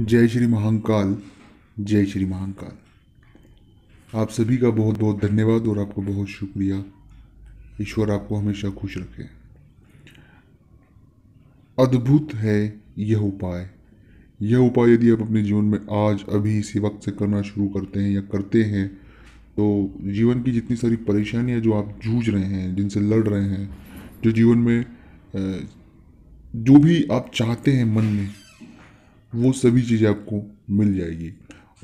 जय श्री महाकाल जय श्री महाकाल आप सभी का बहुत बहुत धन्यवाद और आपका बहुत शुक्रिया ईश्वर आपको हमेशा खुश रखे अद्भुत है यह उपाय यह उपाय यदि आप अपने जीवन में आज अभी इसी वक्त से करना शुरू करते हैं या करते हैं तो जीवन की जितनी सारी परेशानियां जो आप जूझ रहे हैं जिनसे लड़ रहे हैं जो जीवन में जो भी आप चाहते हैं मन में वो सभी चीज़ें आपको मिल जाएगी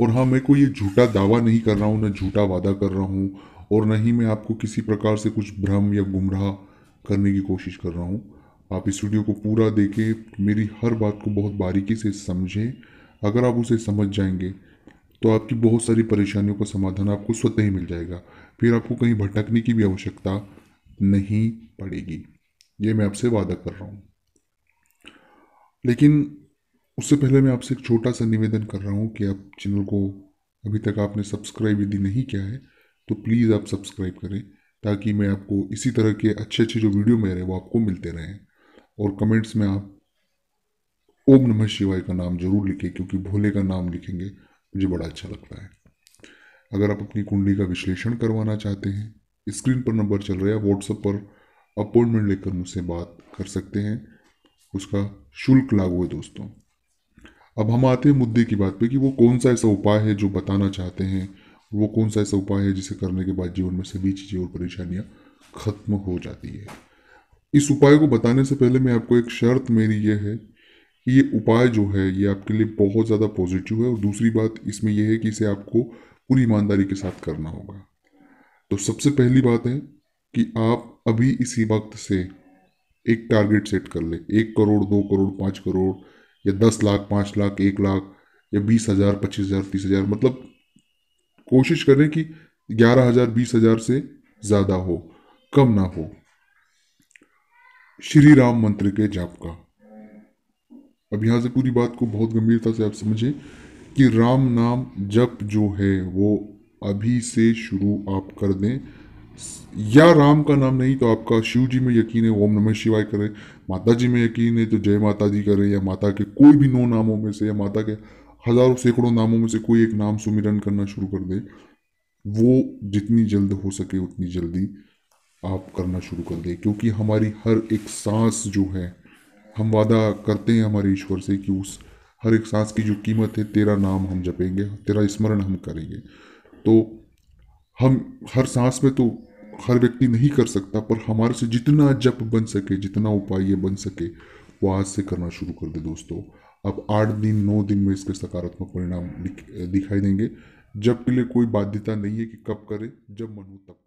और हाँ मैं कोई ये झूठा दावा नहीं कर रहा हूँ ना झूठा वादा कर रहा हूँ और ना ही मैं आपको किसी प्रकार से कुछ भ्रम या गुमराह करने की कोशिश कर रहा हूँ आप इस वीडियो को पूरा देखें मेरी हर बात को बहुत बारीकी से समझें अगर आप उसे समझ जाएंगे तो आपकी बहुत सारी परेशानियों का समाधान आपको स्वतः ही मिल जाएगा फिर आपको कहीं भटकने की भी आवश्यकता नहीं पड़ेगी ये मैं आपसे वादा कर रहा हूँ लेकिन उससे पहले मैं आपसे एक छोटा सा निवेदन कर रहा हूँ कि आप चैनल को अभी तक आपने सब्सक्राइब यदि नहीं किया है तो प्लीज़ आप सब्सक्राइब करें ताकि मैं आपको इसी तरह के अच्छे अच्छे जो वीडियो मेरे वो आपको मिलते रहें और कमेंट्स में आप ओम नमः शिवाय का नाम जरूर लिखें क्योंकि भोले का नाम लिखेंगे मुझे बड़ा अच्छा लगता है अगर आप अपनी कुंडली का विश्लेषण करवाना चाहते हैं स्क्रीन पर नंबर चल रहा है व्हाट्सएप पर अपॉइंटमेंट लेकर मुझसे बात कर सकते हैं उसका शुल्क लागू है दोस्तों अब हम आते हैं मुद्दे की बात पे कि वो कौन सा ऐसा उपाय है जो बताना चाहते हैं वो कौन सा ऐसा उपाय है जिसे करने के बाद जीवन में सभी चीज़ें और परेशानियाँ खत्म हो जाती है इस उपाय को बताने से पहले मैं आपको एक शर्त मेरी यह है कि ये उपाय जो है ये आपके लिए बहुत ज़्यादा पॉजिटिव है और दूसरी बात इसमें यह है कि इसे आपको पूरी ईमानदारी के साथ करना होगा तो सबसे पहली बात है कि आप अभी इसी वक्त से एक टारगेट सेट कर ले एक करोड़ दो करोड़ पाँच करोड़ या दस लाख पाँच लाख एक लाख या बीस हज़ार पच्चीस हज़ार तीस हज़ार मतलब कोशिश करें कि ग्यारह हज़ार बीस हज़ार से ज़्यादा हो कम ना हो श्री राम मंत्र के जाप का अब यहाँ से पूरी बात को बहुत गंभीरता से आप समझें कि राम नाम जप जो है वो अभी से शुरू आप कर दें या राम का नाम नहीं तो आपका शिव जी में यकीन है ओम नमः शिवाय करें माता जी में यकीन है तो जय माता जी करें या माता के कोई भी नौ नामों में से या माता के हजारों सैकड़ों नामों में से कोई एक नाम सुमिरन करना शुरू कर दे वो जितनी जल्द हो सके उतनी जल्दी आप करना शुरू कर दें क्योंकि हमारी हर एक सांस जो है हम वादा करते हैं हमारे ईश्वर से कि उस हर एक सांस की जो कीमत है तेरा नाम हम जपेंगे तेरा स्मरण हम करेंगे तो हम हर सांस में तो हर व्यक्ति नहीं कर सकता पर हमारे से जितना जप बन सके जितना उपाय बन सके वो आज से करना शुरू कर दे दोस्तों अब आठ दिन नौ दिन में इसके सकारात्मक परिणाम दिखाई देंगे जब के लिए कोई बाध्यता नहीं है कि कब करें जब मन हो तब